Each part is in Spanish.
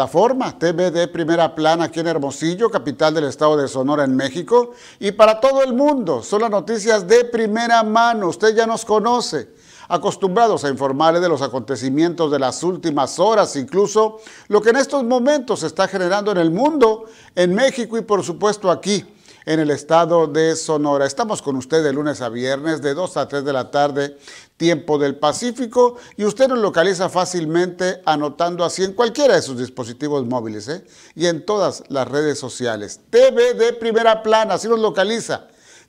plataforma TV de primera plana aquí en Hermosillo, capital del estado de Sonora en México. Y para todo el mundo, son las noticias de primera mano, usted ya nos conoce. Acostumbrados a informarle de los acontecimientos de las últimas horas, incluso lo que en estos momentos se está generando en el mundo, en México y por supuesto aquí en el estado de Sonora. Estamos con usted de lunes a viernes de 2 a 3 de la tarde, tiempo del Pacífico, y usted nos localiza fácilmente anotando así en cualquiera de sus dispositivos móviles ¿eh? y en todas las redes sociales. TV de primera plana, así nos localiza.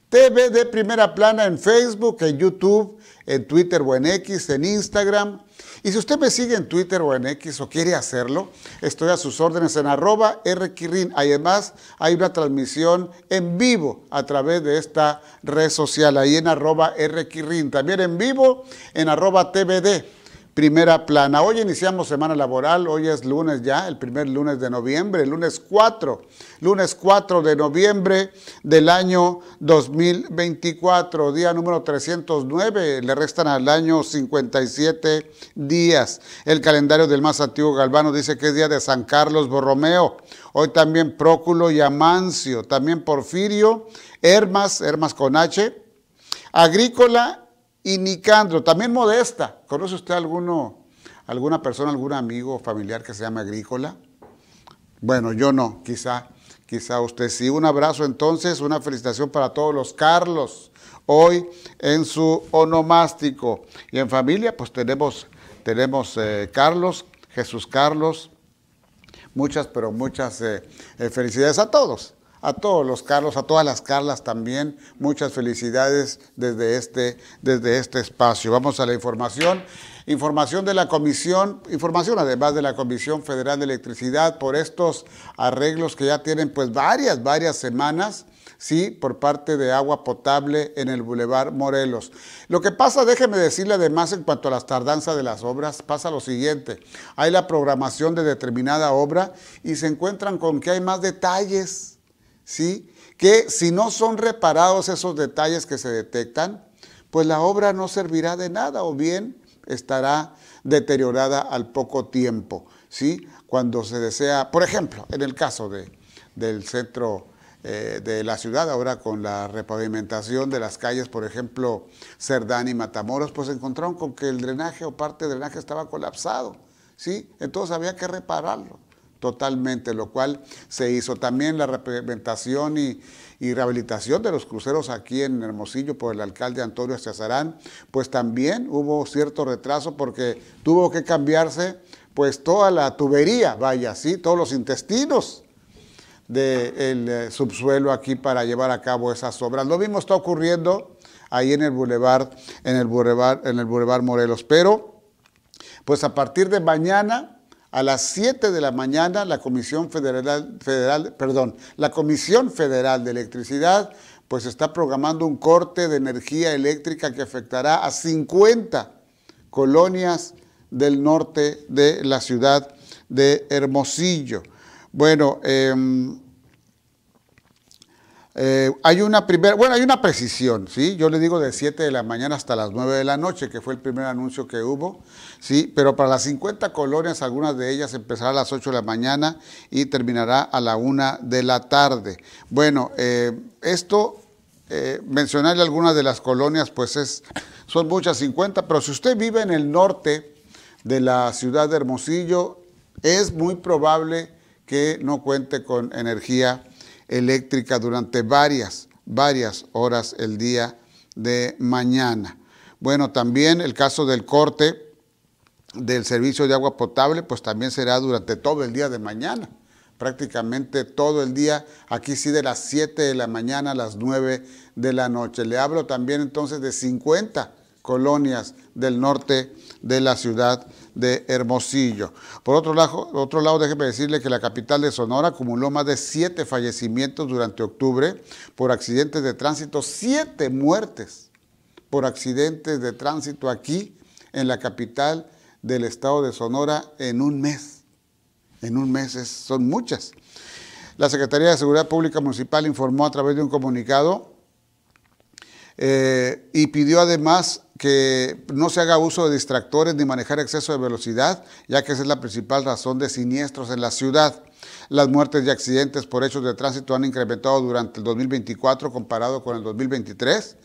TV de primera plana en Facebook, en YouTube, en Twitter o en X, en Instagram y si usted me sigue en Twitter o en X o quiere hacerlo, estoy a sus órdenes en arroba rquirin. Además, hay una transmisión en vivo a través de esta red social, ahí en arroba rquirin. También en vivo en arroba tvd Primera plana. Hoy iniciamos semana laboral, hoy es lunes ya, el primer lunes de noviembre, lunes 4, lunes 4 de noviembre del año 2024, día número 309, le restan al año 57 días. El calendario del más antiguo Galvano dice que es día de San Carlos Borromeo, hoy también Próculo y Amancio, también Porfirio, Hermas, Hermas con H, Agrícola y Nicandro, también Modesta. ¿Conoce usted alguno, alguna persona, algún amigo familiar que se llama Agrícola? Bueno, yo no, quizá, quizá usted sí. Un abrazo entonces, una felicitación para todos los Carlos hoy en su onomástico. Y en familia, pues tenemos, tenemos eh, Carlos, Jesús Carlos. Muchas, pero muchas eh, eh, felicidades a todos a todos los Carlos, a todas las Carlas también. Muchas felicidades desde este, desde este espacio. Vamos a la información. Información de la Comisión, información además de la Comisión Federal de Electricidad por estos arreglos que ya tienen pues varias, varias semanas sí, por parte de agua potable en el Boulevard Morelos. Lo que pasa, déjeme decirle además en cuanto a las tardanzas de las obras, pasa lo siguiente, hay la programación de determinada obra y se encuentran con que hay más detalles ¿sí? Que si no son reparados esos detalles que se detectan, pues la obra no servirá de nada o bien estará deteriorada al poco tiempo, ¿sí? Cuando se desea, por ejemplo, en el caso del centro eh, de la ciudad, ahora con la repavimentación de las calles, por ejemplo, Cerdán y Matamoros, pues encontraron con que el drenaje o parte del drenaje estaba colapsado, ¿sí? Entonces había que repararlo totalmente, lo cual se hizo. También la representación y, rehabilitación de los cruceros aquí en Hermosillo por el alcalde Antonio Cesarán, pues también hubo cierto retraso porque tuvo que cambiarse pues toda la tubería, vaya, sí, todos los intestinos del eh, subsuelo aquí para llevar a cabo esas obras. Lo mismo está ocurriendo ahí en el bulevar, en el bulevar, en el Boulevard Morelos, pero pues a partir de mañana a las 7 de la mañana, la Comisión Federal, Federal, perdón, la Comisión Federal de Electricidad pues está programando un corte de energía eléctrica que afectará a 50 colonias del norte de la ciudad de Hermosillo. Bueno, em, eh, hay una primera, bueno, hay una precisión, ¿sí? Yo le digo de 7 de la mañana hasta las 9 de la noche, que fue el primer anuncio que hubo, ¿sí? Pero para las 50 colonias, algunas de ellas empezará a las 8 de la mañana y terminará a la 1 de la tarde. Bueno, eh, esto, eh, mencionarle algunas de las colonias, pues es, son muchas 50, pero si usted vive en el norte de la ciudad de Hermosillo, es muy probable que no cuente con energía eléctrica durante varias, varias horas el día de mañana. Bueno, también el caso del corte del servicio de agua potable, pues también será durante todo el día de mañana prácticamente todo el día, aquí sí de las 7 de la mañana a las 9 de la noche. Le hablo también entonces de 50 colonias del norte de la ciudad de Hermosillo. Por otro lado, otro lado, déjeme decirle que la capital de Sonora acumuló más de siete fallecimientos durante octubre por accidentes de tránsito, siete muertes por accidentes de tránsito aquí en la capital del estado de Sonora en un mes. En un mes son muchas. La Secretaría de Seguridad Pública Municipal informó a través de un comunicado eh, y pidió además que no se haga uso de distractores ni manejar exceso de velocidad, ya que esa es la principal razón de siniestros en la ciudad. Las muertes y accidentes por hechos de tránsito han incrementado durante el 2024 comparado con el 2023.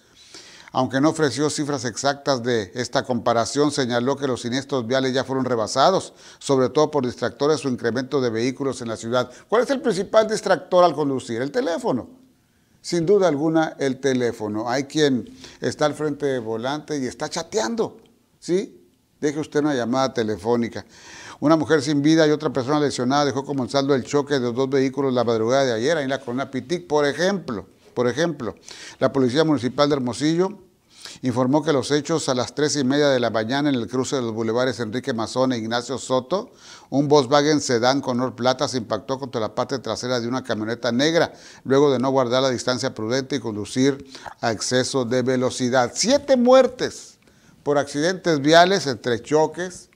Aunque no ofreció cifras exactas de esta comparación, señaló que los siniestros viales ya fueron rebasados, sobre todo por distractores o incremento de vehículos en la ciudad. ¿Cuál es el principal distractor al conducir? El teléfono sin duda alguna, el teléfono. Hay quien está al frente de volante y está chateando, ¿sí? Deje usted una llamada telefónica. Una mujer sin vida y otra persona lesionada dejó como saldo el choque de dos vehículos la madrugada de ayer en la colonia Pitic, por ejemplo. Por ejemplo, la Policía Municipal de Hermosillo informó que los hechos a las tres y media de la mañana en el cruce de los bulevares Enrique Mazón e Ignacio Soto, un Volkswagen sedán color plata se impactó contra la parte trasera de una camioneta negra, luego de no guardar la distancia prudente y conducir a exceso de velocidad. Siete muertes por accidentes viales entre choques,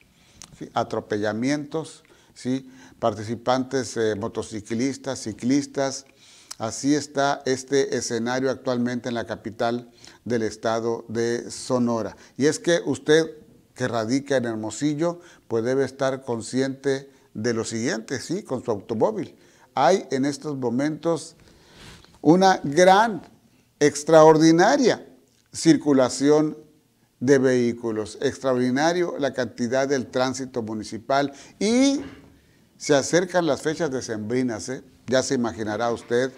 atropellamientos, ¿sí? participantes eh, motociclistas, ciclistas. Así está este escenario actualmente en la capital del estado de Sonora. Y es que usted que radica en Hermosillo, pues debe estar consciente de lo siguiente, sí, con su automóvil. Hay en estos momentos una gran, extraordinaria circulación de vehículos, extraordinario la cantidad del tránsito municipal y se acercan las fechas decembrinas, ¿eh? ya se imaginará usted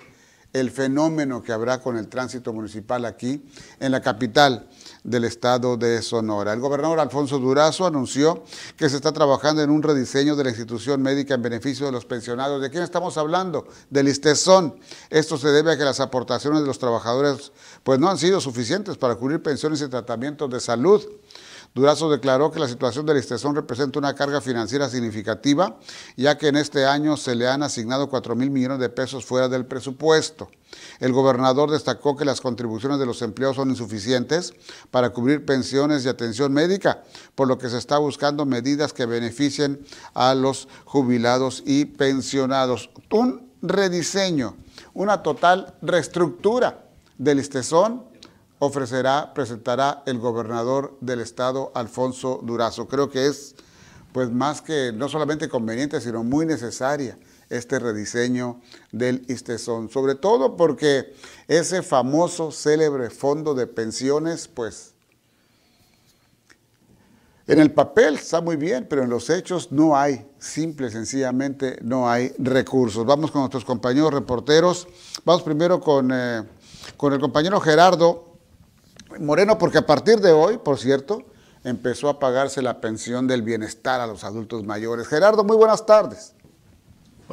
el fenómeno que habrá con el tránsito municipal aquí en la capital del estado de Sonora. El gobernador Alfonso Durazo anunció que se está trabajando en un rediseño de la institución médica en beneficio de los pensionados. ¿De quién estamos hablando? De Listezón. Esto se debe a que las aportaciones de los trabajadores pues, no han sido suficientes para cubrir pensiones y tratamientos de salud. Durazo declaró que la situación del Istezón representa una carga financiera significativa, ya que en este año se le han asignado 4 mil millones de pesos fuera del presupuesto. El gobernador destacó que las contribuciones de los empleados son insuficientes para cubrir pensiones y atención médica, por lo que se está buscando medidas que beneficien a los jubilados y pensionados. Un rediseño, una total reestructura del Istezón ofrecerá, presentará el gobernador del estado, Alfonso Durazo. Creo que es, pues más que no solamente conveniente, sino muy necesaria este rediseño del Istesón. sobre todo porque ese famoso, célebre fondo de pensiones, pues en el papel está muy bien, pero en los hechos no hay, simple, sencillamente no hay recursos. Vamos con nuestros compañeros reporteros. Vamos primero con, eh, con el compañero Gerardo Moreno, porque a partir de hoy, por cierto, empezó a pagarse la pensión del bienestar a los adultos mayores. Gerardo, muy buenas tardes.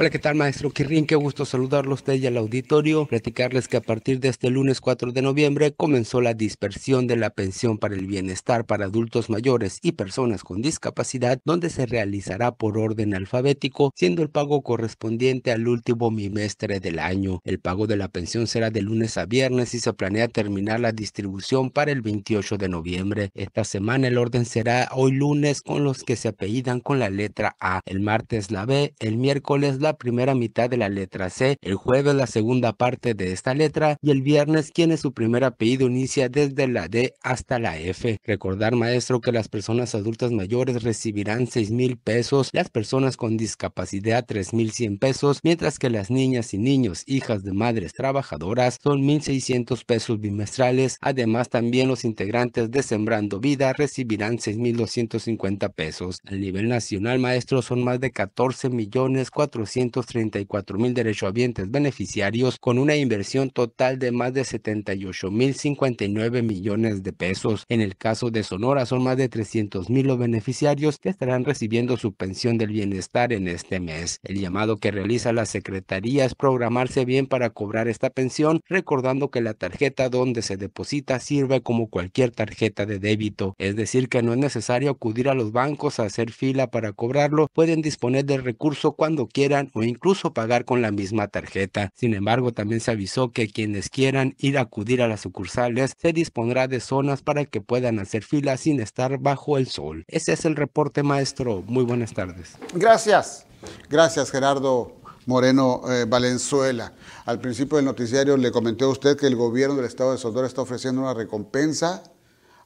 Hola, ¿qué tal, maestro Quirrín? Qué gusto saludarlo a usted y al auditorio. Platicarles que a partir de este lunes 4 de noviembre comenzó la dispersión de la pensión para el bienestar para adultos mayores y personas con discapacidad, donde se realizará por orden alfabético, siendo el pago correspondiente al último bimestre del año. El pago de la pensión será de lunes a viernes y se planea terminar la distribución para el 28 de noviembre. Esta semana el orden será hoy lunes con los que se apellidan con la letra A, el martes la B, el miércoles la primera mitad de la letra C, el jueves la segunda parte de esta letra y el viernes quien es su primer apellido inicia desde la D hasta la F. Recordar maestro que las personas adultas mayores recibirán 6 mil pesos, las personas con discapacidad 3 mil 100 pesos, mientras que las niñas y niños, hijas de madres trabajadoras, son 1.600 pesos bimestrales. Además, también los integrantes de Sembrando Vida recibirán mil 6.250 pesos. A nivel nacional, maestro son más de 14 millones 400 134 mil derechohabientes beneficiarios con una inversión total de más de 78 mil 59 millones de pesos. En el caso de Sonora son más de 300 mil los beneficiarios que estarán recibiendo su pensión del bienestar en este mes. El llamado que realiza la Secretaría es programarse bien para cobrar esta pensión, recordando que la tarjeta donde se deposita sirve como cualquier tarjeta de débito, es decir, que no es necesario acudir a los bancos a hacer fila para cobrarlo, pueden disponer del recurso cuando quieran o incluso pagar con la misma tarjeta. Sin embargo, también se avisó que quienes quieran ir a acudir a las sucursales se dispondrá de zonas para que puedan hacer fila sin estar bajo el sol. Ese es el reporte, maestro. Muy buenas tardes. Gracias. Gracias, Gerardo. Moreno eh, Valenzuela. Al principio del noticiario le comenté a usted que el gobierno del estado de Sonora está ofreciendo una recompensa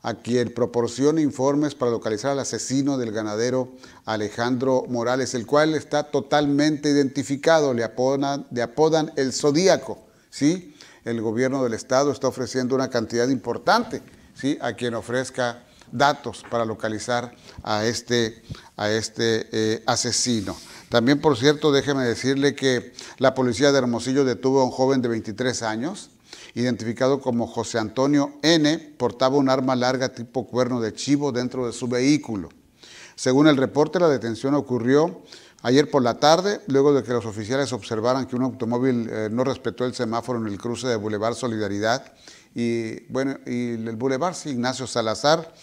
a quien proporciona informes para localizar al asesino del ganadero Alejandro Morales, el cual está totalmente identificado, le apodan, apodan el Zodíaco, ¿sí? El gobierno del estado está ofreciendo una cantidad importante, ¿sí? A quien ofrezca datos para localizar a este, a este eh, asesino. También, por cierto, déjeme decirle que la policía de Hermosillo detuvo a un joven de 23 años, identificado como José Antonio N., portaba un arma larga tipo cuerno de chivo dentro de su vehículo. Según el reporte, la detención ocurrió ayer por la tarde, luego de que los oficiales observaran que un automóvil eh, no respetó el semáforo en el cruce de Boulevard Solidaridad y, bueno, y el Boulevard Ignacio Salazar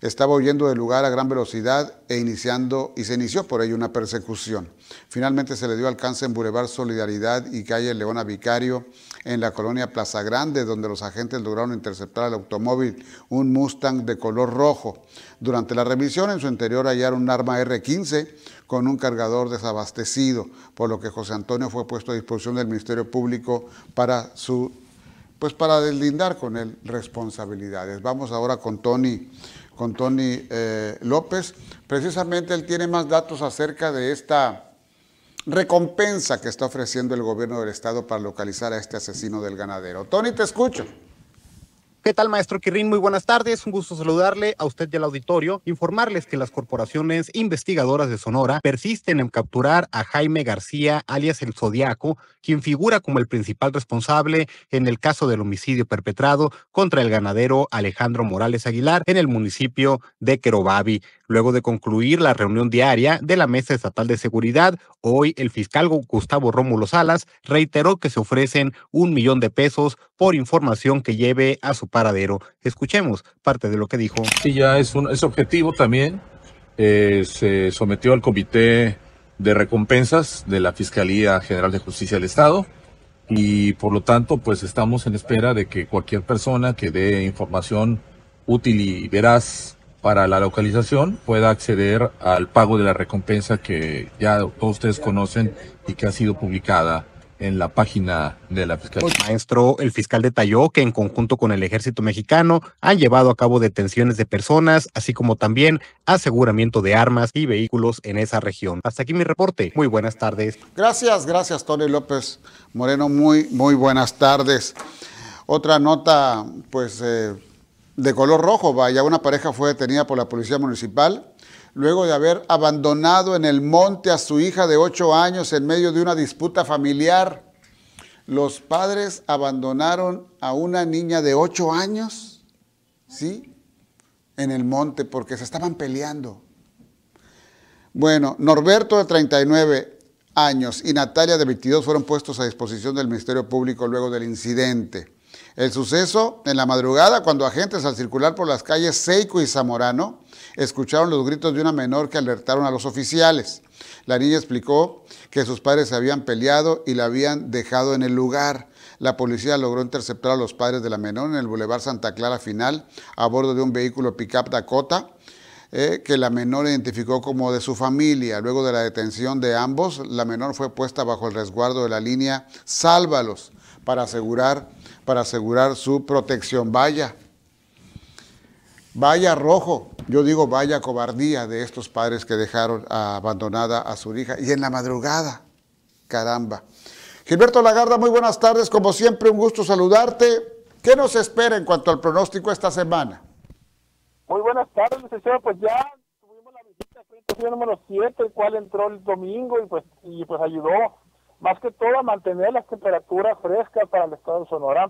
estaba huyendo del lugar a gran velocidad e iniciando, y se inició por ello una persecución. Finalmente se le dio alcance en Boulevard Solidaridad y calle Leona Vicario en la colonia Plaza Grande, donde los agentes lograron interceptar el automóvil, un Mustang de color rojo. Durante la revisión, en su interior hallaron un arma R-15 con un cargador desabastecido, por lo que José Antonio fue puesto a disposición del Ministerio Público para su pues para deslindar con él responsabilidades. Vamos ahora con Tony, con Tony eh, López. Precisamente él tiene más datos acerca de esta recompensa que está ofreciendo el gobierno del estado para localizar a este asesino del ganadero. Tony, te escucho. ¿Qué tal, maestro Quirín? Muy buenas tardes. Un gusto saludarle a usted y al auditorio. Informarles que las corporaciones investigadoras de Sonora persisten en capturar a Jaime García, alias el Zodiaco, quien figura como el principal responsable en el caso del homicidio perpetrado contra el ganadero Alejandro Morales Aguilar en el municipio de Querobabi. Luego de concluir la reunión diaria de la Mesa Estatal de Seguridad, hoy el fiscal Gustavo Rómulo Salas reiteró que se ofrecen un millón de pesos por información que lleve a su paradero. Escuchemos parte de lo que dijo. Sí, ya es, un, objetivo también. Eh, se sometió al Comité de Recompensas de la Fiscalía General de Justicia del Estado y por lo tanto pues estamos en espera de que cualquier persona que dé información útil y veraz para la localización pueda acceder al pago de la recompensa que ya todos ustedes conocen y que ha sido publicada en la página de la Fiscalía. maestro, el fiscal detalló que en conjunto con el ejército mexicano han llevado a cabo detenciones de personas, así como también aseguramiento de armas y vehículos en esa región. Hasta aquí mi reporte. Muy buenas tardes. Gracias, gracias Tony López Moreno. Muy, muy buenas tardes. Otra nota, pues... Eh, de color rojo, vaya, una pareja fue detenida por la policía municipal luego de haber abandonado en el monte a su hija de 8 años en medio de una disputa familiar. Los padres abandonaron a una niña de 8 años, ¿sí? En el monte porque se estaban peleando. Bueno, Norberto de 39 años y Natalia de 22 fueron puestos a disposición del Ministerio Público luego del incidente. El suceso, en la madrugada, cuando agentes al circular por las calles Seiko y Zamorano escucharon los gritos de una menor que alertaron a los oficiales. La niña explicó que sus padres se habían peleado y la habían dejado en el lugar. La policía logró interceptar a los padres de la menor en el Boulevard Santa Clara Final a bordo de un vehículo pickup Dakota eh, que la menor identificó como de su familia. Luego de la detención de ambos, la menor fue puesta bajo el resguardo de la línea Sálvalos para asegurar, para asegurar su protección. Vaya, vaya rojo, yo digo vaya cobardía de estos padres que dejaron abandonada a su hija. Y en la madrugada, caramba. Gilberto Lagarda, muy buenas tardes. Como siempre, un gusto saludarte. ¿Qué nos espera en cuanto al pronóstico esta semana? Muy buenas tardes, licenciado. Pues ya tuvimos la visita al frente número 7, el cual entró el domingo y pues, y pues ayudó más que todo a mantener las temperaturas frescas para el estado de Sonora.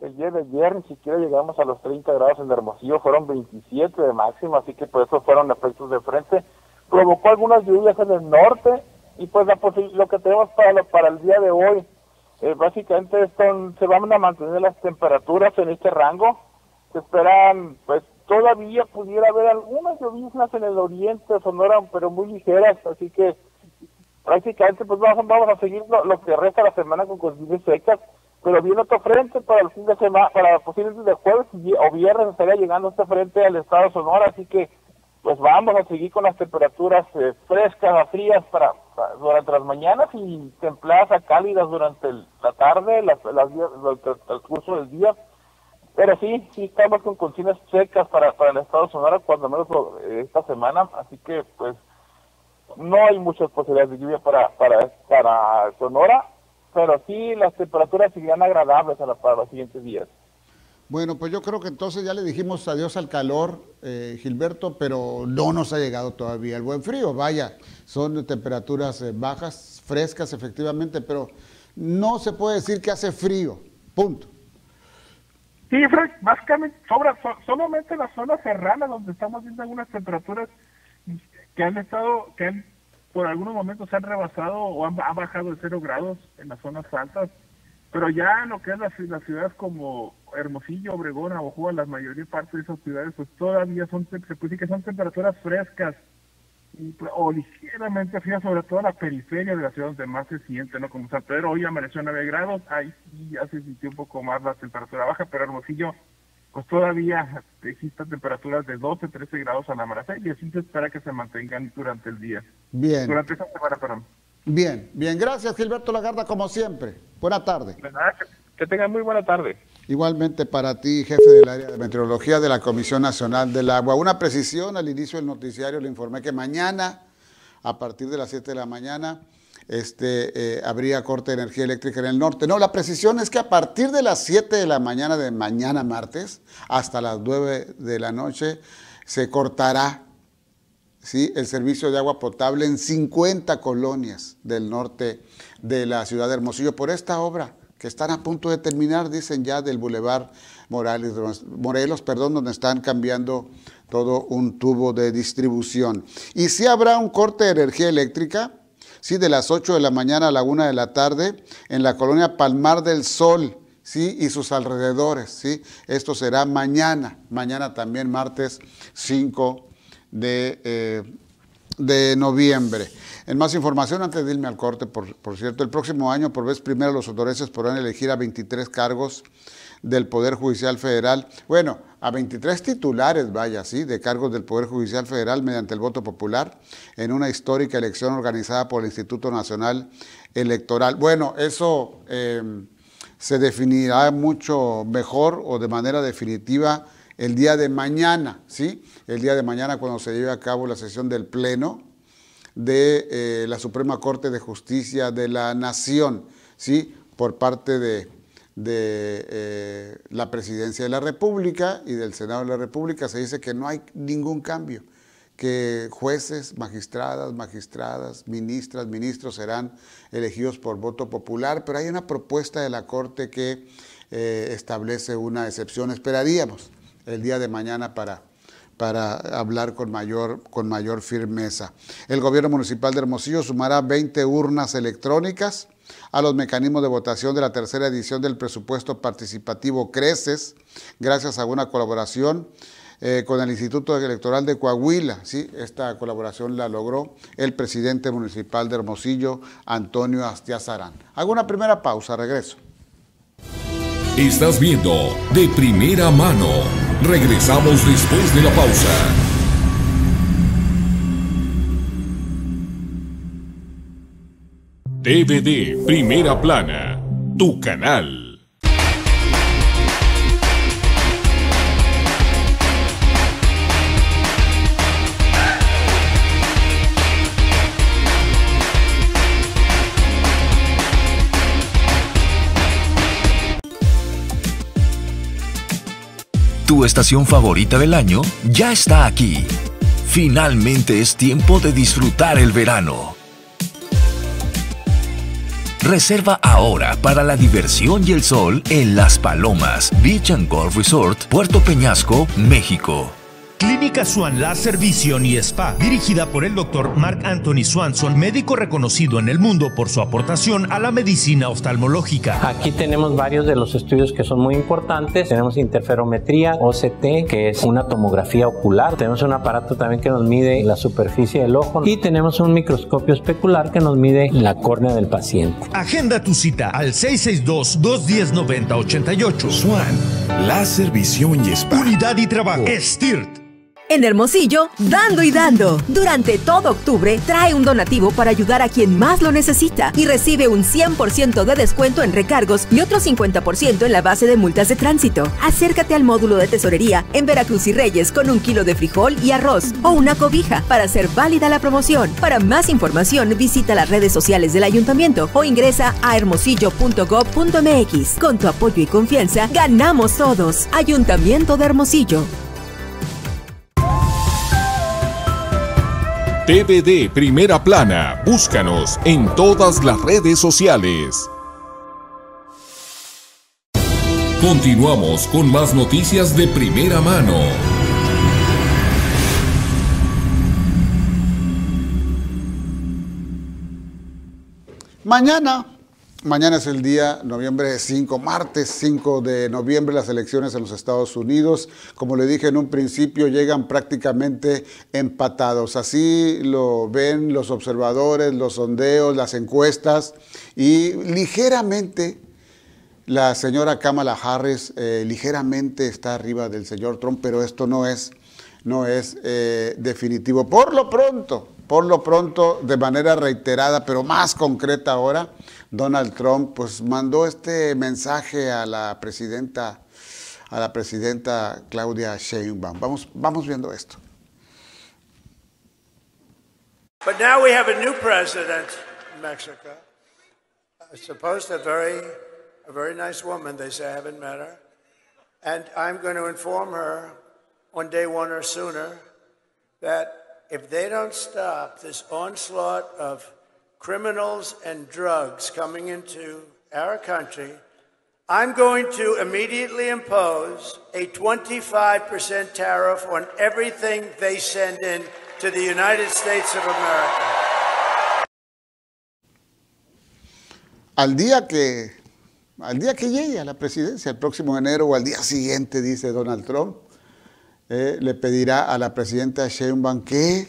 El día de ayer ni siquiera llegamos a los 30 grados en Hermosillo, fueron 27 de máximo, así que por pues, eso fueron efectos de frente. Provocó algunas lluvias en el norte y pues la lo que tenemos para, para el día de hoy, eh, básicamente están, se van a mantener las temperaturas en este rango. Se esperan, pues todavía pudiera haber algunas lluvias en el oriente de Sonora, pero muy ligeras, así que prácticamente pues vamos, vamos a seguir lo, que resta la semana con condiciones secas, pero viene otro frente para el fin de semana, para posiblemente de jueves o viernes estaría llegando este frente al estado de Sonora, así que pues vamos a seguir con las temperaturas eh, frescas frescas, frías para, durante las mañanas y templadas a cálidas durante la tarde, las, las, durante el curso del día. Pero sí, sí estamos con condiciones secas para, para el estado de Sonora, cuando menos esta semana, así que pues no hay muchas posibilidades de lluvia para, para, Sonora, pero sí las temperaturas serían agradables para los siguientes días. Bueno, pues yo creo que entonces ya le dijimos adiós al calor, eh, Gilberto, pero no nos ha llegado todavía el buen frío. Vaya, son temperaturas eh, bajas, frescas efectivamente, pero no se puede decir que hace frío, punto. Sí, Frank, básicamente solamente la zona serrana donde estamos viendo algunas temperaturas que han estado, que por algunos momentos han rebasado o han, bajado de cero grados en las zonas altas, pero ya en lo que es las, ciudades como Hermosillo, Obregón, Abojoa, la mayoría parte de esas ciudades, pues todavía son, se puede decir que son temperaturas frescas pues, o ligeramente frías, sobre todo la periferia de las ciudades donde más se siente, ¿no? Como San Pedro, hoy amaneció a 9 grados, ahí sí ya se sintió un poco más la temperatura baja, pero Hermosillo pues todavía existen temperaturas de 12, 13 grados a la maracé y así se espera que se mantengan durante el día. Bien. Durante esta semana, perdón. Bien, bien. Gracias, Gilberto Lagarda, como siempre. Buena tarde. que tengan muy buena tarde. Igualmente para ti, jefe del área de meteorología de la Comisión Nacional del Agua. Una precisión, al inicio del noticiario le informé que mañana, a partir de las 7 de la mañana, este, eh, habría corte de energía eléctrica en el norte. No, la precisión es que a partir de las 7 de la mañana de mañana martes hasta las 9 de la noche se cortará ¿sí? el servicio de agua potable en 50 colonias del norte de la ciudad de Hermosillo por esta obra que están a punto de terminar, dicen ya, del Boulevard Morales, Morelos, perdón, donde están cambiando todo un tubo de distribución. Y si habrá un corte de energía eléctrica, ¿sí? de las 8 de la mañana a la 1 de la tarde en la colonia Palmar del Sol. ¿Sí? y sus alrededores. ¿sí? Esto será mañana, mañana también, martes 5 de, eh, de noviembre. En más información, antes de irme al corte, por, cierto, el próximo año, por vez primera, los autoreses podrán elegir a 23 cargos del Poder Judicial Federal. Bueno, a 23 titulares, vaya ¿sí?, de cargos del Poder Judicial Federal mediante el voto popular en una histórica elección organizada por el Instituto Nacional Electoral. Bueno, eso eh, se definirá mucho mejor o de manera definitiva el día de mañana, ¿sí? El día de mañana cuando se lleve a cabo la sesión del Pleno de eh, la Suprema Corte de Justicia de la Nación, ¿sí? Por parte de de eh, la presidencia de la República y del Senado de la República se dice que no hay ningún cambio, que jueces, magistradas, magistradas, ministras, ministros serán elegidos por voto popular, pero hay una propuesta de la Corte que eh, establece una excepción. Esperaríamos el día de mañana para para hablar con mayor, con mayor firmeza. El gobierno municipal de Hermosillo sumará 20 urnas electrónicas a los mecanismos de votación de la tercera edición del presupuesto participativo CRECES, gracias a una colaboración eh, con el Instituto Electoral de Coahuila. ¿sí? Esta colaboración la logró el presidente municipal de Hermosillo, Antonio Astiazarán. Hago una primera pausa, regreso. Estás viendo de primera mano. Regresamos después de la pausa. DVD Primera Plana, tu canal. Tu estación favorita del año ya está aquí. Finalmente es tiempo de disfrutar el verano. Reserva ahora para la diversión y el sol en Las Palomas, Beach and Golf Resort, Puerto Peñasco, México. Clínica Swan Laser Vision y Spa, dirigida por el doctor Mark Anthony Swanson, médico reconocido en el mundo por su aportación a la medicina oftalmológica. Aquí tenemos varios de los estudios que son muy importantes. Tenemos interferometría, OCT, que es una tomografía ocular. Tenemos un aparato también que nos mide la superficie del ojo y tenemos un microscopio especular que nos mide la córnea del paciente. Agenda tu cita al 662-210-9088. Swan Laser Vision y Spa. Unidad y trabajo. Oh. STIRT. En Hermosillo, dando y dando. Durante todo octubre, trae un donativo para ayudar a quien más lo necesita y recibe un 100% de descuento en recargos y otro 50% en la base de multas de tránsito. Acércate al módulo de tesorería en Veracruz y Reyes con un kilo de frijol y arroz o una cobija para hacer válida la promoción. Para más información, visita las redes sociales del ayuntamiento o ingresa a hermosillo.gov.mx. Con tu apoyo y confianza, ganamos todos. Ayuntamiento de Hermosillo. TVD Primera Plana. Búscanos en todas las redes sociales. Continuamos con más noticias de primera mano. Mañana Mañana es el día, noviembre 5, martes 5 de noviembre, las elecciones en los Estados Unidos. Como le dije en un principio, llegan prácticamente empatados. Así lo ven los observadores, los sondeos, las encuestas. Y ligeramente, la señora Kamala Harris eh, ligeramente está arriba del señor Trump, pero esto no es, no es eh, definitivo. Por lo pronto, por lo pronto, de manera reiterada, pero más concreta ahora, Donald Trump pues mandó este mensaje a la presidenta a la presidenta Claudia Sheinbaum. Vamos vamos viendo esto. But now we have a new president in Mexico. Supposed a very a very nice woman, they say I haven't met her. And I'm going to inform her on day one or sooner that if they don't stop this onslaught of criminals and drugs coming into our country, I'm going to immediately impose a 25% tariff on everything they send in to the United States of America. Al día que al día que llegue a la presidencia, el próximo enero o al día siguiente, dice Donald Trump, eh, le pedirá a la presidenta Sheinbaum que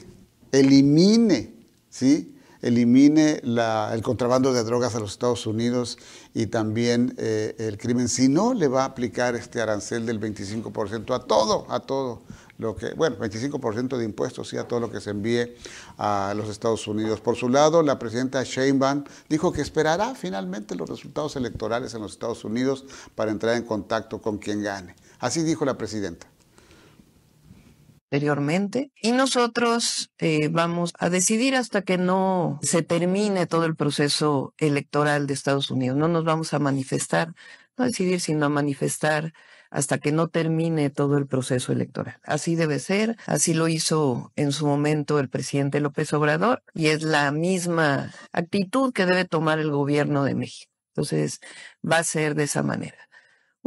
elimine, ¿sí? elimine el contrabando de drogas a los Estados Unidos y también eh, el crimen, si no le va a aplicar este arancel del 25% a todo, a todo lo que, bueno, 25% de impuestos, y a todo lo que se envíe a los Estados Unidos. Por su lado, la presidenta Sheinbaum dijo que esperará finalmente los resultados electorales en los Estados Unidos para entrar en contacto con quien gane. Así dijo la presidenta. Y nosotros eh, vamos a decidir hasta que no se termine todo el proceso electoral de Estados Unidos. No nos vamos a manifestar, no a decidir, sino a manifestar hasta que no termine todo el proceso electoral. Así debe ser, así lo hizo en su momento el presidente López Obrador y es la misma actitud que debe tomar el gobierno de México. Entonces, va a ser de esa manera.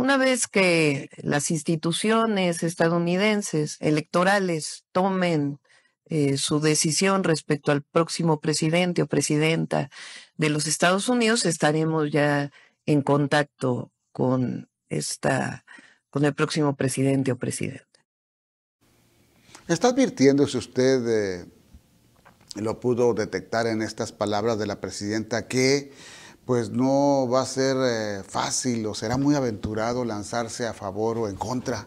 Una vez que las instituciones estadounidenses electorales tomen eh, su decisión respecto al próximo presidente o presidenta de los Estados Unidos, estaremos ya en contacto con esta, con el próximo presidente o presidenta. ¿Está advirtiéndose usted, eh, lo pudo detectar en estas palabras de la presidenta, que pues no va a ser eh, fácil o será muy aventurado lanzarse a favor o en contra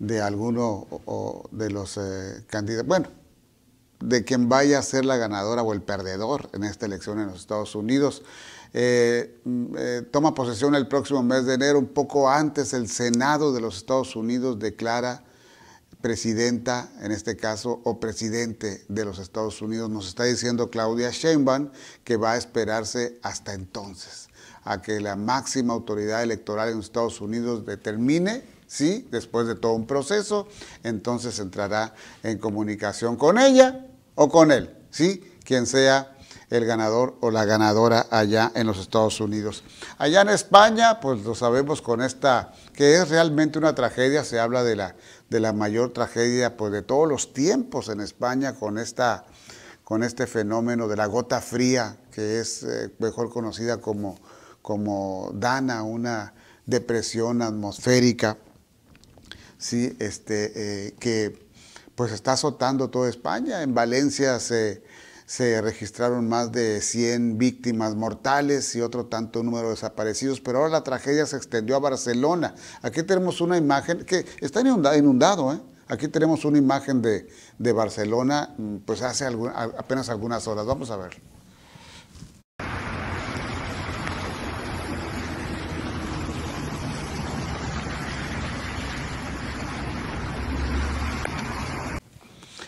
de alguno de los eh, candidatos, bueno, de quien vaya a ser la ganadora o el perdedor en esta elección en los Estados Unidos. Eh, mm, toma posesión el próximo mes de enero, un poco antes el Senado de los Estados Unidos declara presidenta, en este caso, o presidente de los Estados Unidos. Nos está diciendo Claudia Sheinbaum que va a esperarse hasta entonces a que la máxima autoridad electoral en los Estados Unidos determine si, después de todo un proceso, entonces entrará en comunicación con ella o con él, ¿sí? Quien sea el ganador o la ganadora allá en los Estados Unidos. Allá en España, pues lo sabemos con esta, que es realmente una tragedia, se habla de la, de la mayor tragedia pues, de todos los tiempos en España con esta con este fenómeno de la gota fría, que es eh, mejor conocida como, como Dana, una depresión atmosférica, ¿sí? este, eh, que pues está azotando toda España. En Valencia se, se registraron más de 100 víctimas mortales y otro tanto número de desaparecidos, pero ahora la tragedia se extendió a Barcelona. Aquí tenemos una imagen que está inundado, inundado ¿eh? aquí tenemos una imagen de, Barcelona mm, pues hace apenas algunas horas, vamos a ver.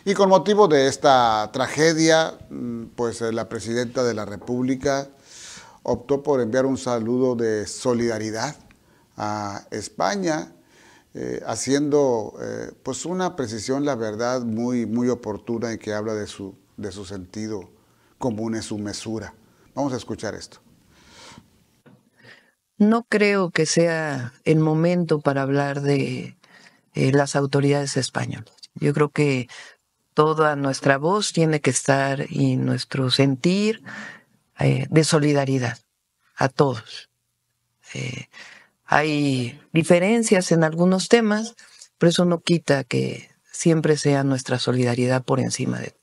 Y con motivo de esta tragedia, mm, pues eh, la presidenta de la República optó por enviar un saludo de solidaridad a España, eh, haciendo eh, pues una precisión, la verdad, muy, muy oportuna y que habla de su, de su sentido común, en su mesura. Vamos a escuchar esto. No creo que sea el momento para hablar de las autoridades españolas. Yo creo que toda nuestra voz tiene que estar y nuestro sentir eh, de solidaridad a todos. Eh, hay diferencias en algunos temas, pero eso no quita que siempre sea nuestra solidaridad por encima de todo.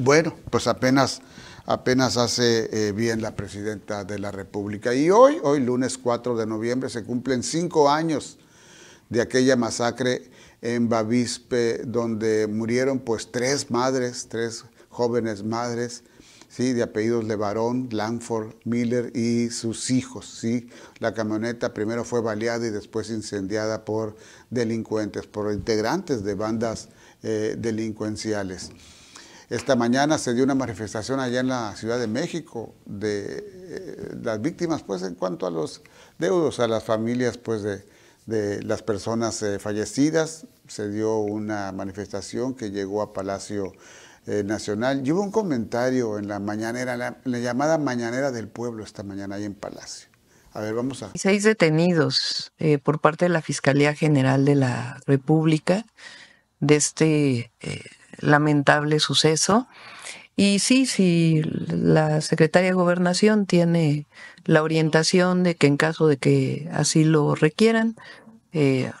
Bueno, pues apenas, apenas hace eh, bien la presidenta de la República. Y hoy, hoy lunes 4 de noviembre, se cumplen cinco años de aquella masacre en Bavispe, donde murieron pues tres madres, tres jóvenes madres, ¿sí? de apellidos Levarón, Langford, Miller y sus hijos. ¿sí? La camioneta primero fue baleada y después incendiada por delincuentes, por integrantes de bandas eh, delincuenciales. Esta mañana se dio una manifestación allá en la Ciudad de México de eh, las víctimas, pues en cuanto a los deudos, a las familias pues de, de las personas eh, fallecidas. Se dio una manifestación que llegó a Palacio eh, Nacional. Y hubo un comentario en la mañanera, la, llamada mañanera del pueblo esta mañana ahí en Palacio. A ver, vamos a... Seis detenidos eh, por parte de la Fiscalía General de la República de este lamentable suceso. Y sí, sí, la secretaria de Gobernación tiene la orientación de que en caso de que así lo requieran, eh,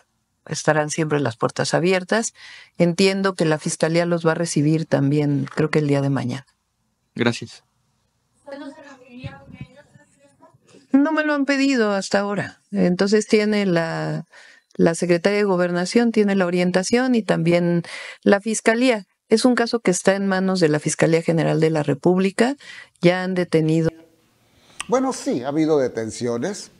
estarán siempre las puertas abiertas. Entiendo que la Fiscalía los va a recibir también, creo que el día de mañana. Gracias. No me lo han pedido hasta ahora. Entonces tiene la, la secretaria de Gobernación, tiene la orientación y también la Fiscalía. Es un caso que está en manos de la Fiscalía General de la República. Ya han detenido. Bueno, sí, ha habido detenciones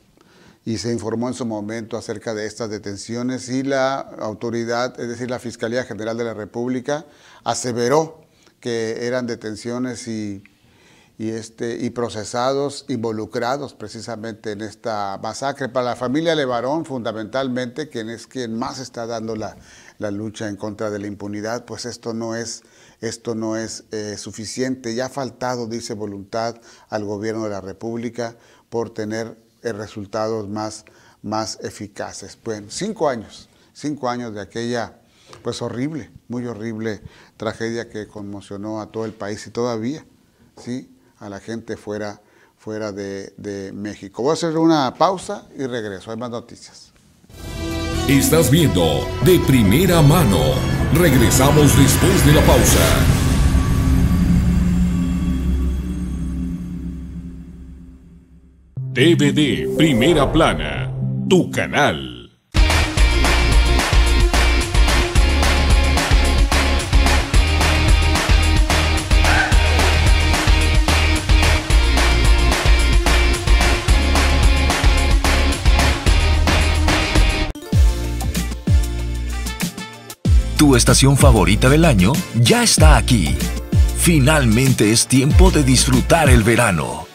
y se informó en su momento acerca de estas detenciones y la autoridad, es decir, la Fiscalía General de la República, aseveró que eran detenciones y, este, y procesados involucrados precisamente en esta masacre. Para la familia Levarón, fundamentalmente, quien es quien más está dando la, la lucha en contra de la impunidad, pues esto no es, esto no es eh, suficiente. Ya ha faltado, dice, voluntad al gobierno de la República por tener eh, resultados más, más eficaces. Bueno, cinco años, cinco años de aquella, pues horrible, muy horrible tragedia que conmocionó a todo el país y todavía, ¿sí? A la gente fuera fuera de, de México. Voy a hacer una pausa y regreso. Hay más noticias. Estás viendo de primera mano. Regresamos después de la pausa. TVD Primera Plana, tu canal. Tu estación favorita del año ya está aquí. Finalmente es tiempo de disfrutar el verano.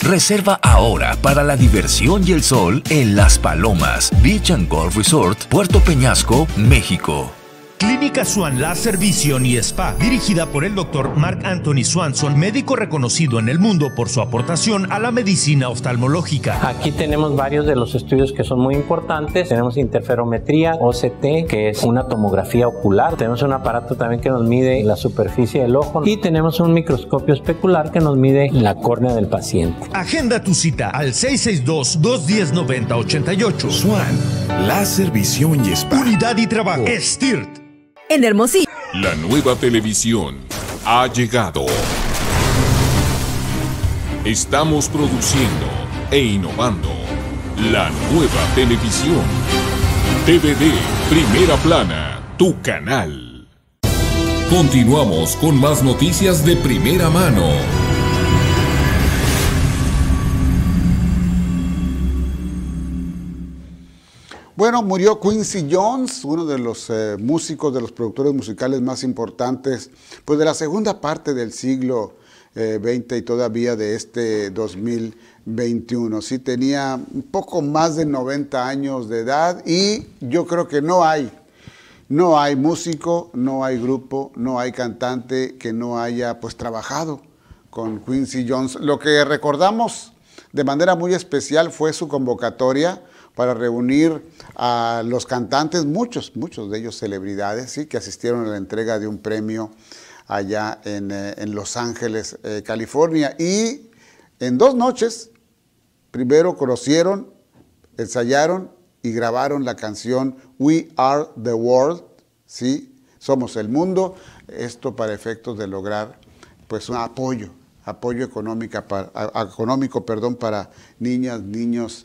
Reserva ahora para la diversión y el sol en Las Palomas, Beach and Golf Resort, Puerto Peñasco, México. Clínica Swan Laser Vision y Spa, dirigida por el doctor Mark Anthony Swanson, médico reconocido en el mundo por su aportación a la medicina oftalmológica. Aquí tenemos varios de los estudios que son muy importantes. Tenemos interferometría, OCT, que es una tomografía ocular. Tenemos un aparato también que nos mide la superficie del ojo y tenemos un microscopio especular que nos mide la córnea del paciente. Agenda tu cita al 662-210-9088. Swan, Laser Visión y Spa. Unidad y trabajo. STIRT en Hermosillo. La nueva televisión ha llegado. Estamos produciendo e innovando la nueva televisión. TVD Primera Plana, tu canal. Continuamos con más noticias de primera mano. Bueno, murió Quincy Jones, uno de los eh, músicos, de los productores musicales más importantes, pues de la segunda parte del siglo XX eh, y todavía de este 2021. Sí tenía un poco más de 90 años de edad y yo creo que no hay, no hay músico, no hay grupo, no hay cantante que no haya pues trabajado con Quincy Jones. Lo que recordamos de manera muy especial fue su convocatoria para reunir a los cantantes, muchos, muchos de ellos celebridades, que asistieron a la entrega de un premio allá en, eh, Los Ángeles, eh, California. Y en dos noches, primero conocieron, ensayaron y grabaron la canción We Are the World, ¿sí? Somos el mundo, esto para efectos de lograr pues un apoyo, apoyo económico perdón, para niñas, niños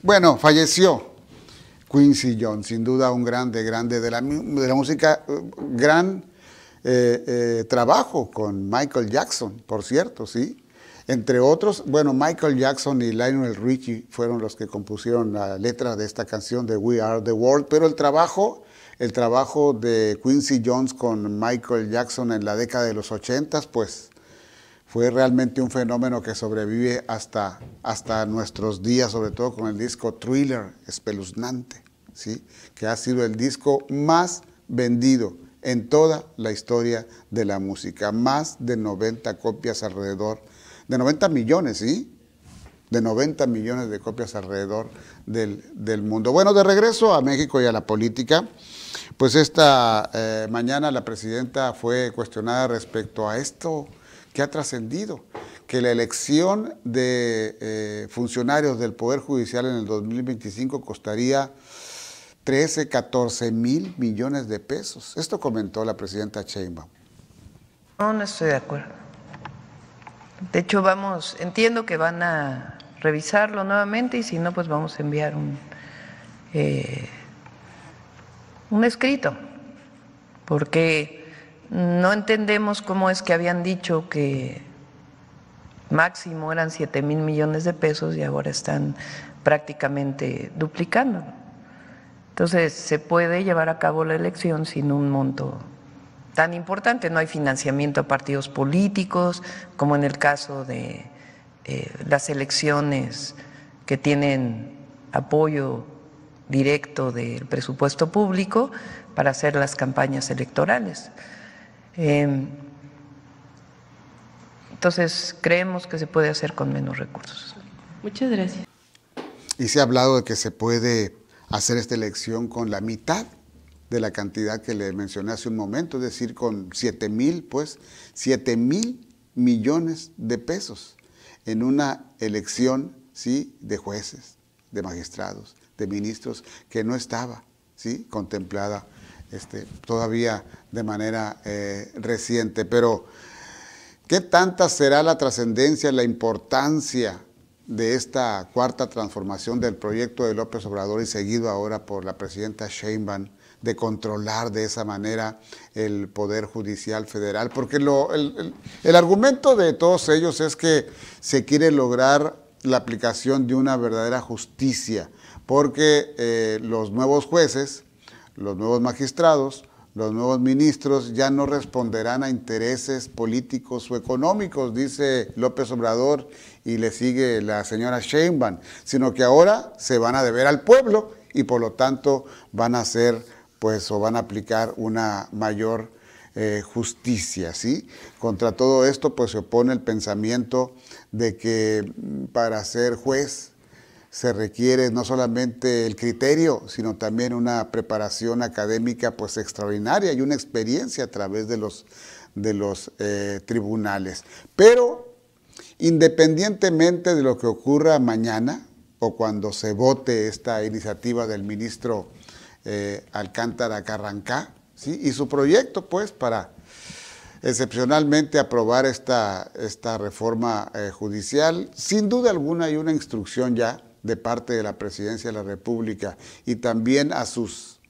Bueno, falleció Quincy Jones, sin duda un grande, grande de la, de la música, eh, gran eh, eh, trabajo con Michael Jackson, por cierto, ¿sí? Entre otros, bueno, Michael Jackson y Lionel Richie fueron los que compusieron la letra de esta canción de We Are the World, pero el trabajo, el trabajo de Quincy Jones con Michael Jackson en la década de los ochentas, pues fue realmente un fenómeno que sobrevive hasta, hasta nuestros días, sobre todo con el disco Thriller, espeluznante, ¿sí? que ha sido el disco más vendido en toda la historia de la música. Más de 90 copias alrededor, de 90 millones, ¿sí? De 90 millones de copias alrededor del, mundo. Bueno, de regreso a México y a la política, pues esta eh, mañana la presidenta fue cuestionada respecto a esto que ha trascendido, que la elección de eh, funcionarios del Poder Judicial en el 2025 costaría 13, 14 mil millones de pesos. Esto comentó la presidenta Sheinbaum. No, no estoy de acuerdo. De hecho, vamos, entiendo que van a revisarlo nuevamente y si no, pues vamos a enviar un, eh, un escrito, porque no entendemos cómo es que habían dicho que máximo eran 7 mil millones de pesos y ahora están prácticamente duplicando. Entonces, se puede llevar a cabo la elección sin un monto tan importante. No hay financiamiento a partidos políticos, como en el caso de eh, las elecciones que tienen apoyo directo del presupuesto público para hacer las campañas electorales. Em, entonces, creemos que se puede hacer con menos recursos. Muchas gracias. Y se ha hablado de que se puede hacer esta elección con la mitad de la cantidad que le mencioné hace un momento, es decir, con 7 mil, pues, 7 mil millones de pesos en una elección, ¿sí?, de jueces, de magistrados, de ministros, que no estaba, ¿sí?, contemplada este, todavía de manera eh, reciente. Pero, ¿qué tanta será la trascendencia, la importancia de esta cuarta transformación del proyecto de López Obrador y seguido ahora por la presidenta Sheinbaum de controlar de esa manera el Poder Judicial Federal? Porque el, argumento de todos ellos es que se quiere lograr la aplicación de una verdadera justicia, porque eh, los nuevos jueces los nuevos magistrados, los nuevos ministros ya no responderán a intereses políticos o económicos, dice López Obrador y le sigue la señora Sheinbaum, sino que ahora se van a deber al pueblo y por lo tanto van a hacer pues o van a aplicar una mayor eh, justicia, ¿sí? Contra todo esto pues se opone el pensamiento de que mm, para ser juez se requiere no solamente el criterio, sino también una preparación académica pues extraordinaria y una experiencia a través de los, de los eh, tribunales. Pero independientemente de lo que ocurra mañana o cuando se vote esta iniciativa del ministro eh, Alcántara Carrancá ¿sí? y su proyecto pues para excepcionalmente aprobar esta, esta reforma eh, judicial, sin duda alguna hay una instrucción ya de parte de la Presidencia de la República y también a sus,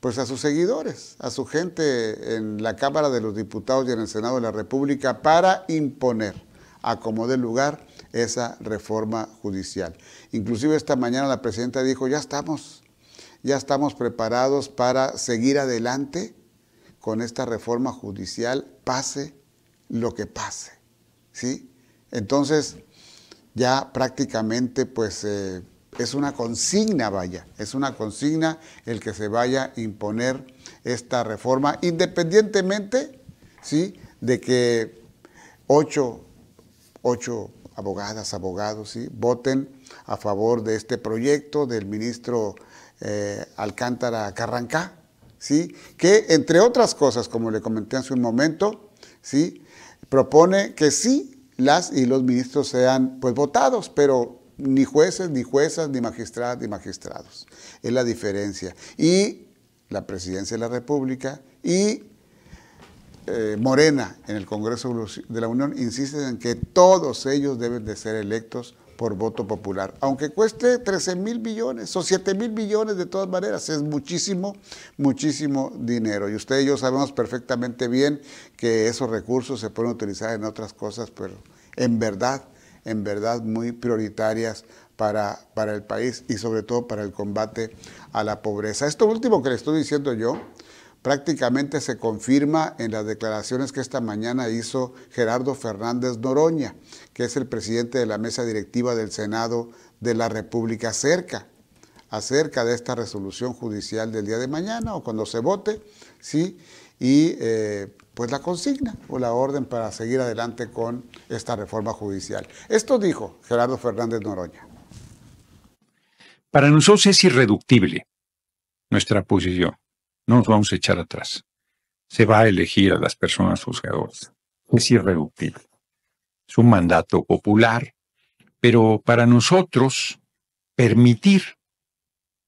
pues a sus seguidores, a su gente en la Cámara de los Diputados y en el Senado de la República para imponer a como dé lugar esa reforma judicial. Inclusive esta mañana la presidenta dijo, ya estamos, ya estamos preparados para seguir adelante con esta reforma judicial, pase lo que pase. ¿Sí? Entonces, ya prácticamente pues eh, es una consigna, vaya, es una consigna el que se vaya a imponer esta reforma, independientemente ¿sí? de que ocho, abogadas, abogados, ¿sí? voten a favor de este proyecto del ministro eh, Alcántara Carrancá, ¿sí? que entre otras cosas, como le comenté hace un momento, ¿sí? propone que sí las y los ministros sean pues votados, pero ni jueces, ni juezas, ni magistradas, ni magistrados. Es la diferencia. Y la presidencia de la República y eh, Morena en el Congreso de la Unión insisten en que todos ellos deben de ser electos por voto popular. Aunque cueste 13 mil millones o 7 mil billones de todas maneras, es muchísimo, muchísimo dinero. Y usted y yo sabemos perfectamente bien que esos recursos se pueden utilizar en otras cosas, pero en verdad, en verdad muy prioritarias para, para el país y sobre todo para el combate a la pobreza. Esto último que le estoy diciendo yo, prácticamente se confirma en las declaraciones que esta mañana hizo Gerardo Fernández Noroña, que es el presidente de la mesa directiva del Senado de la República cerca, acerca de esta resolución judicial del día de mañana o cuando se vote, ¿sí? y eh, pues la consigna o la orden para seguir adelante con esta reforma judicial. Esto dijo Gerardo Fernández Noroña. Para nosotros es irreductible nuestra posición no nos vamos a echar atrás. Se va a elegir a las personas juzgadoras. Es irreductible. Es un mandato popular, pero para nosotros permitir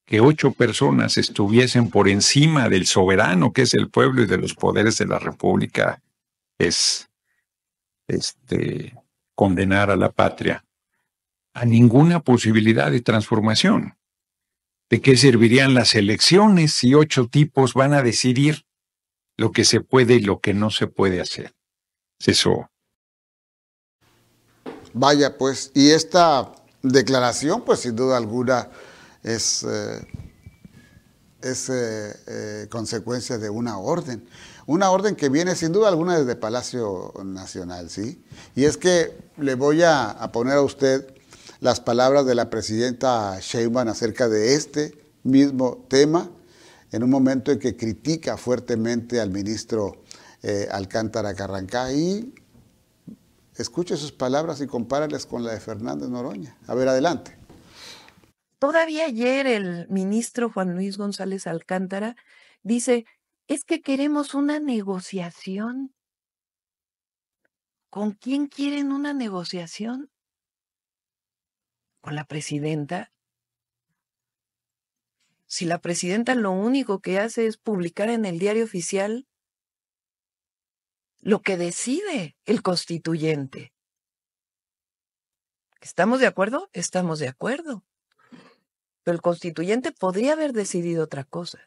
que ocho personas estuviesen por encima del soberano, que es el pueblo y de los poderes de la República, es este, condenar a la patria a ninguna posibilidad de transformación. ¿De qué servirían las elecciones si ocho tipos van a decidir lo que se puede y lo que no se puede hacer? Es eso. Vaya, pues, y esta declaración, pues sin duda alguna, es, eh, es eh, eh, consecuencia de una orden. Una orden que viene sin duda alguna desde Palacio Nacional, ¿sí? Y es que le voy a, a poner a usted las palabras de la presidenta Sheinbaum acerca de este mismo tema en un momento en que critica fuertemente al ministro eh, Alcántara Carrancá y escuche sus palabras y compáralas con la de Fernández Noroña. A ver, adelante. Todavía ayer el ministro Juan Luis González Alcántara dice, es que queremos una negociación. ¿Con quién quieren una negociación? la presidenta? Si la presidenta lo único que hace es publicar en el diario oficial lo que decide el constituyente. ¿Estamos de acuerdo? Estamos de acuerdo. Pero el constituyente podría haber decidido otra cosa.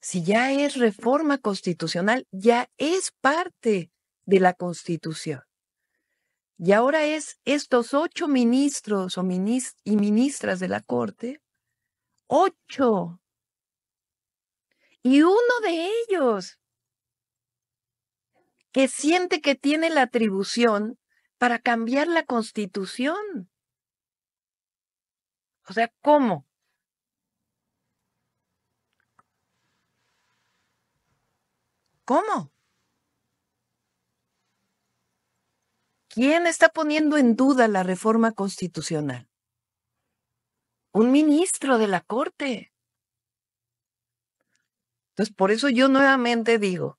Si ya es reforma constitucional, ya es parte de la constitución. Y ahora es estos ocho ministros o y ministras de la corte, ocho. Y uno de ellos que siente que tiene la atribución para cambiar la constitución. O sea, ¿cómo? ¿Cómo? ¿Quién está poniendo en duda la reforma constitucional? Un ministro de la Corte. Entonces, por eso yo nuevamente digo,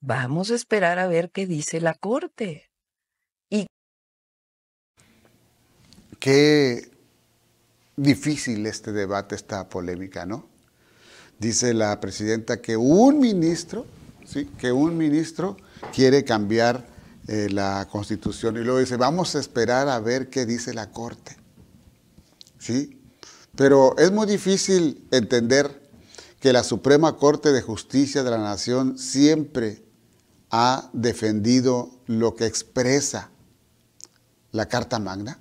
vamos a esperar a ver qué dice la Corte. Y qué difícil este debate, esta polémica, ¿no? Dice la presidenta que un ministro, sí, que un ministro quiere cambiar eh, la Constitución. Y luego dice, vamos a esperar a ver qué dice la Corte. ¿Sí? Pero es muy difícil entender que la Suprema Corte de Justicia de la Nación siempre ha defendido lo que expresa la Carta Magna,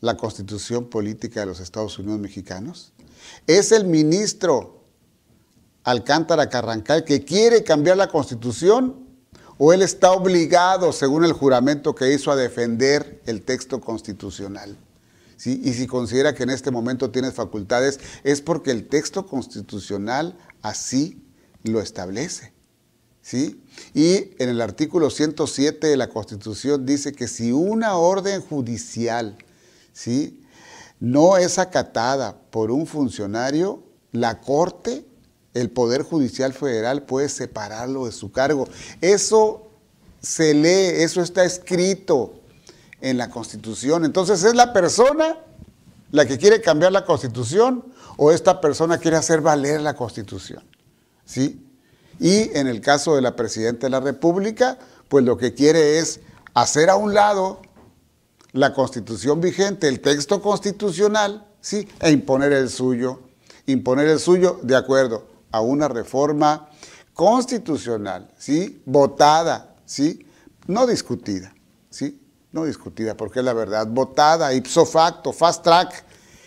la Constitución Política de los Estados Unidos Mexicanos. Es el ministro Alcántara Carrancal que quiere cambiar la Constitución o él está obligado, según el juramento que hizo, a defender el texto constitucional. ¿Sí? Y si considera que en este momento tiene facultades, es porque el texto constitucional así lo establece. ¿Sí? Y en el artículo 107 de la Constitución dice que si una orden judicial ¿sí? no es acatada por un funcionario, la Corte el Poder Judicial Federal puede separarlo de su cargo. Eso se lee, eso está escrito en la Constitución. Entonces, ¿es la persona la que quiere cambiar la Constitución o esta persona quiere hacer valer la Constitución? ¿Sí? Y en el caso de la Presidenta de la República, pues lo que quiere es hacer a un lado la Constitución vigente, el texto constitucional, ¿sí? E imponer el suyo. Imponer el suyo, de acuerdo a una reforma constitucional, ¿sí? Votada, ¿sí? No discutida, ¿sí? No discutida, porque es la verdad, votada, ipso facto, fast track,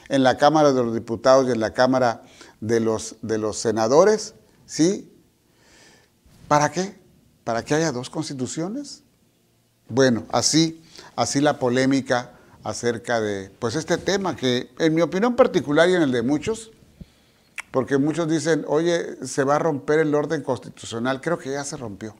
en la Cámara de los Diputados y en la Cámara de los, de los Senadores, ¿sí? ¿Para qué? ¿Para que haya dos constituciones? Bueno, así, así la polémica acerca de pues este tema que en mi opinión particular y en el de muchos porque muchos dicen, oye, se va a romper el orden constitucional. Creo que ya se rompió.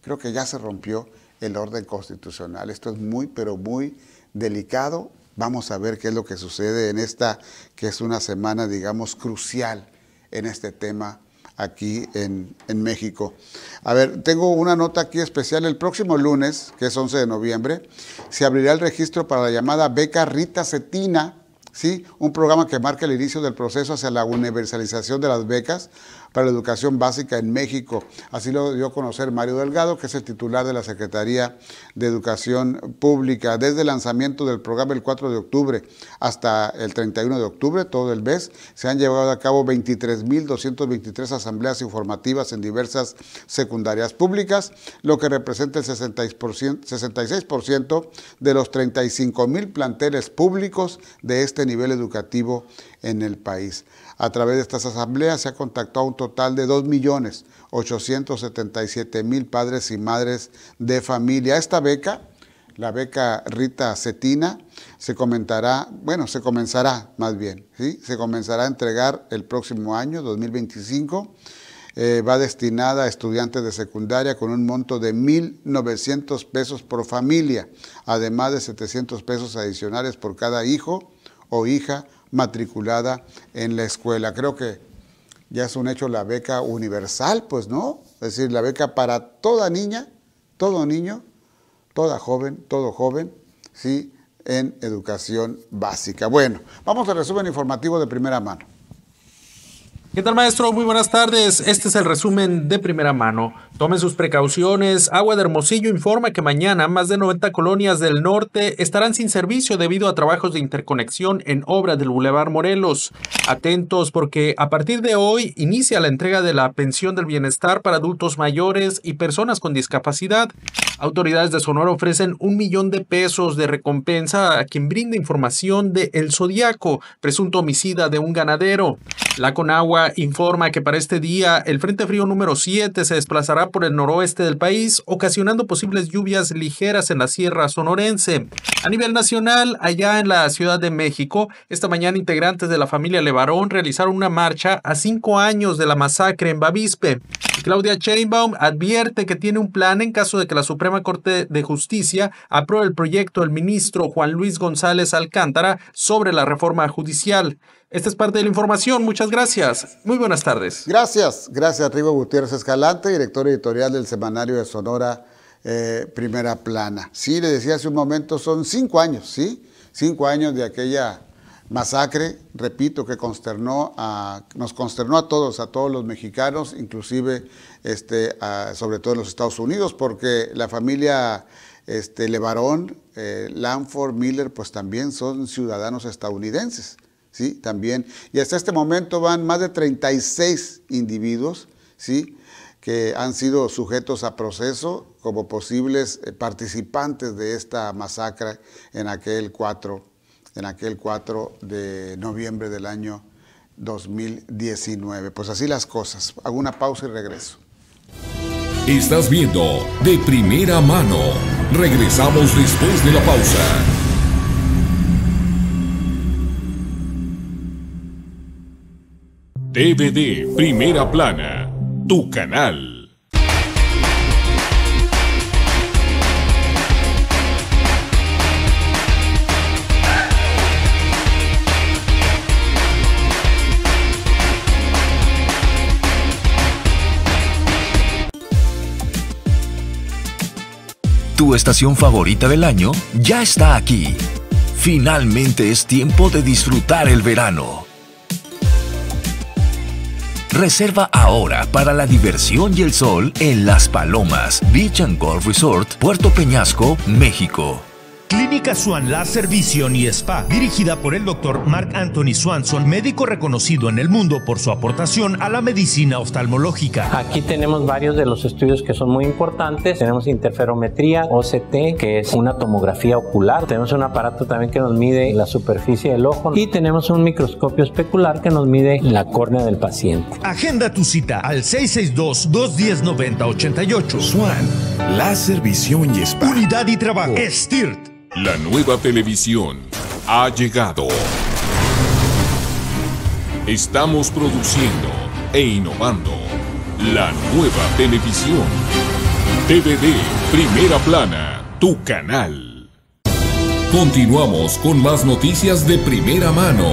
Creo que ya se rompió el orden constitucional. Esto es muy, pero muy delicado. Vamos a ver qué es lo que sucede en esta, que es una semana, digamos, crucial en este tema aquí en, México. A ver, tengo una nota aquí especial. El próximo lunes, que es 11 de noviembre, se abrirá el registro para la llamada beca Rita Cetina ¿sí? un programa que marca el inicio del proceso hacia la universalización de las becas para la Educación Básica en México. Así lo dio a conocer Mario Delgado, que es el titular de la Secretaría de Educación Pública. Desde el lanzamiento del programa el 4 de octubre hasta el 31 de octubre, todo el mes, se han llevado a cabo 23.223 asambleas informativas en diversas secundarias públicas, lo que representa el 66%, de los 35.000 planteles públicos de este nivel educativo en el país. A través de estas asambleas se ha contactado un total de 2.877.000 padres y madres de familia. Esta beca, la beca Rita Cetina, se comentará, bueno, se comenzará más bien, ¿sí? se comenzará a entregar el próximo año, 2025. Eh, va destinada a estudiantes de secundaria con un monto de 1.900 pesos por familia, además de 700 pesos adicionales por cada hijo o hija matriculada en la escuela. Creo que ya es un hecho la beca universal, pues no, es decir, la beca para toda niña, todo niño, toda joven, todo joven, sí, en educación básica. Bueno, vamos al resumen informativo de primera mano. ¿Qué tal maestro? Muy buenas tardes. Este es el resumen de primera mano. Tomen sus precauciones. Agua de Hermosillo informa que mañana más de 90 colonias del norte estarán sin servicio debido a trabajos de interconexión en obra del Boulevard Morelos. Atentos porque a partir de hoy inicia la entrega de la pensión del bienestar para adultos mayores y personas con discapacidad. Autoridades de Sonora ofrecen un millón de pesos de recompensa a quien brinde información de El Zodiaco, presunto homicida de un ganadero. La Conagua informa que para este día el Frente Frío número 7 se desplazará por el noroeste del país, ocasionando posibles lluvias ligeras en la sierra sonorense. A nivel nacional, allá en la Ciudad de México, esta mañana integrantes de la familia Levarón realizaron una marcha a cinco años de la masacre en Bavispe. Claudia Sheinbaum advierte que tiene un plan en caso de que la Suprema Corte de Justicia apruebe el proyecto del ministro Juan Luis González Alcántara sobre la reforma judicial. Esta es parte de la información. Muchas gracias. Muy buenas tardes. Gracias. Gracias, a Rigo Gutiérrez Escalante, director editorial del Semanario de Sonora eh, Primera Plana. Sí, le decía hace un momento, son cinco años, ¿sí? Cinco años de aquella masacre, repito, que consternó a, nos consternó a todos, a todos los mexicanos, inclusive este, sobre todo en los Estados Unidos, porque la familia este, Levarón, eh, Lanford, Miller, pues también son ciudadanos estadounidenses. ¿sí? También. Y hasta este momento van más de 36 individuos, ¿sí? que han sido sujetos a proceso como posibles eh, participantes de esta masacre en aquel 4, en aquel 4 de noviembre del año 2019. Pues así las cosas. Hago una pausa y regreso. Estás viendo de primera mano. Regresamos después de la pausa. TVD Primera Plana, tu canal. tu estación favorita del año ya está aquí. Finalmente es tiempo de disfrutar el verano. Reserva ahora para la diversión y el sol en Las Palomas, Beach and Golf Resort, Puerto Peñasco, México. Clínica Swan Laser Vision y Spa, dirigida por el doctor Mark Anthony Swanson, médico reconocido en el mundo por su aportación a la medicina oftalmológica. Aquí tenemos varios de los estudios que son muy importantes. Tenemos interferometría, OCT, que es una tomografía ocular. Tenemos un aparato también que nos mide la superficie del ojo y tenemos un microscopio especular que nos mide la córnea del paciente. Agenda tu cita al 662-210-9088. Swan Laser Vision y Spa. Unidad y trabajo. Estirt. Oh. La nueva televisión ha llegado. Estamos produciendo e innovando la nueva televisión. TVD Primera Plana, tu canal. Continuamos con más noticias de primera mano.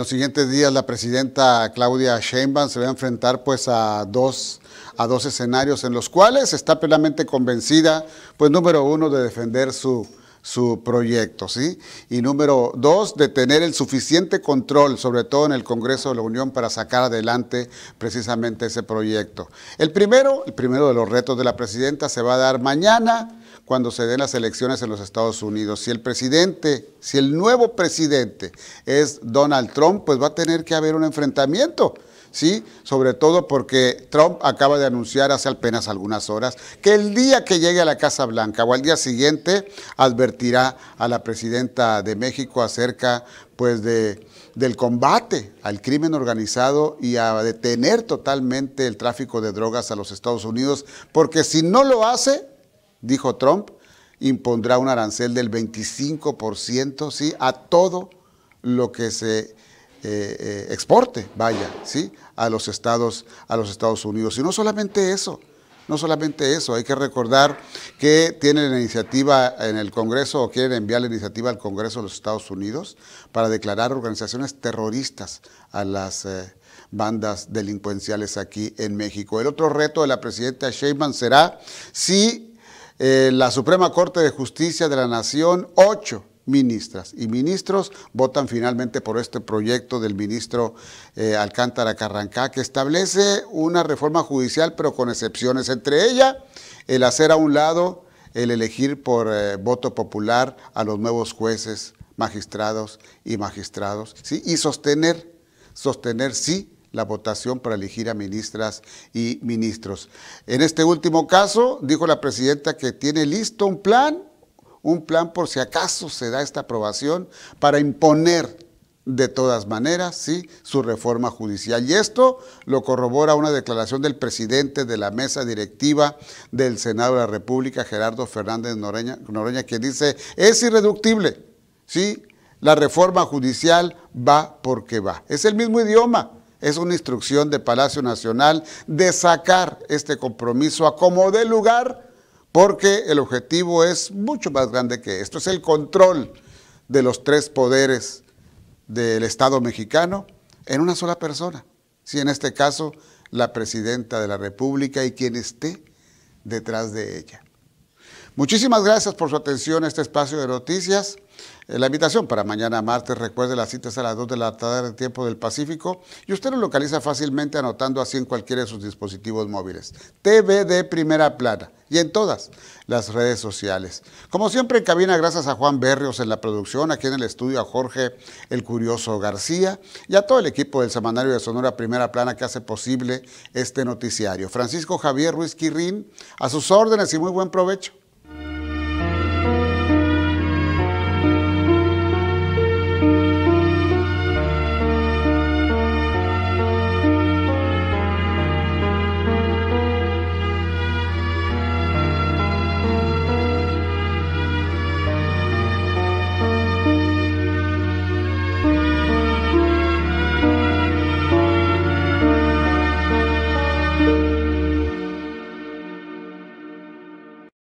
los siguientes días la presidenta Claudia Sheinbaum se va a enfrentar pues a dos, a dos escenarios en los cuales está plenamente convencida, pues número uno, de defender su, su proyecto, ¿sí? Y número dos, de tener el suficiente control, sobre todo en el Congreso de la Unión, para sacar adelante precisamente ese proyecto. El primero, el primero de los retos de la presidenta se va a dar mañana, cuando se den las elecciones en los Estados Unidos. Si el presidente, si el nuevo presidente es Donald Trump, pues va a tener que haber un enfrentamiento. ¿Sí? Sobre todo porque Trump acaba de anunciar hace apenas algunas horas que el día que llegue a la Casa Blanca o al día siguiente advertirá a la presidenta de México acerca pues de, del combate al crimen organizado y a detener totalmente el tráfico de drogas a los Estados Unidos, porque si no lo hace, dijo Trump, impondrá un arancel del 25% a todo lo que se eh, eh, exporte, vaya, ¿sí? a, los Estados, a los Estados Unidos. Y no solamente eso, no solamente eso, hay que recordar que tienen la iniciativa en el Congreso o quieren enviar la iniciativa al Congreso de los Estados Unidos para declarar organizaciones terroristas a las eh, bandas delincuenciales aquí en México. El otro reto de la presidenta Sheinbaum será si eh, la Suprema Corte de Justicia de la Nación, ocho ministras y ministros votan finalmente por este proyecto del ministro eh, Alcántara Carrancá que establece una reforma judicial pero con excepciones, entre ellas el hacer a un lado el elegir por eh, voto popular a los nuevos jueces, magistrados y magistrados ¿sí? y sostener, sostener sí la votación para elegir a ministras y ministros. En este último caso, dijo la presidenta que tiene listo un plan, un plan por si acaso se da esta aprobación para imponer de todas maneras, sí, su reforma judicial. Y esto lo corrobora una declaración del presidente de la mesa directiva del Senado de la República, Gerardo Fernández Noreña, Noreña que dice, es irreductible, sí, la reforma judicial va porque va. Es el mismo idioma es una instrucción de Palacio Nacional de sacar este compromiso a como de lugar, porque el objetivo es mucho más grande que esto. Es el control de los tres poderes del Estado mexicano en una sola persona. Si en este caso la presidenta de la República y quien esté detrás de ella. Muchísimas gracias por su atención a este espacio de noticias la invitación para mañana martes. Recuerde, la cita es a las 2 de la tarde, tiempo del Pacífico, y usted lo localiza fácilmente anotando así en cualquiera de sus dispositivos móviles. TV de Primera Plana y en todas las redes sociales. Como siempre en cabina, gracias a Juan Berrios en la producción, aquí en el estudio a Jorge el Curioso García y a todo el equipo del Semanario de Sonora Primera Plana que hace posible este noticiario. Francisco Javier Ruiz Quirrín, a sus órdenes y muy buen provecho.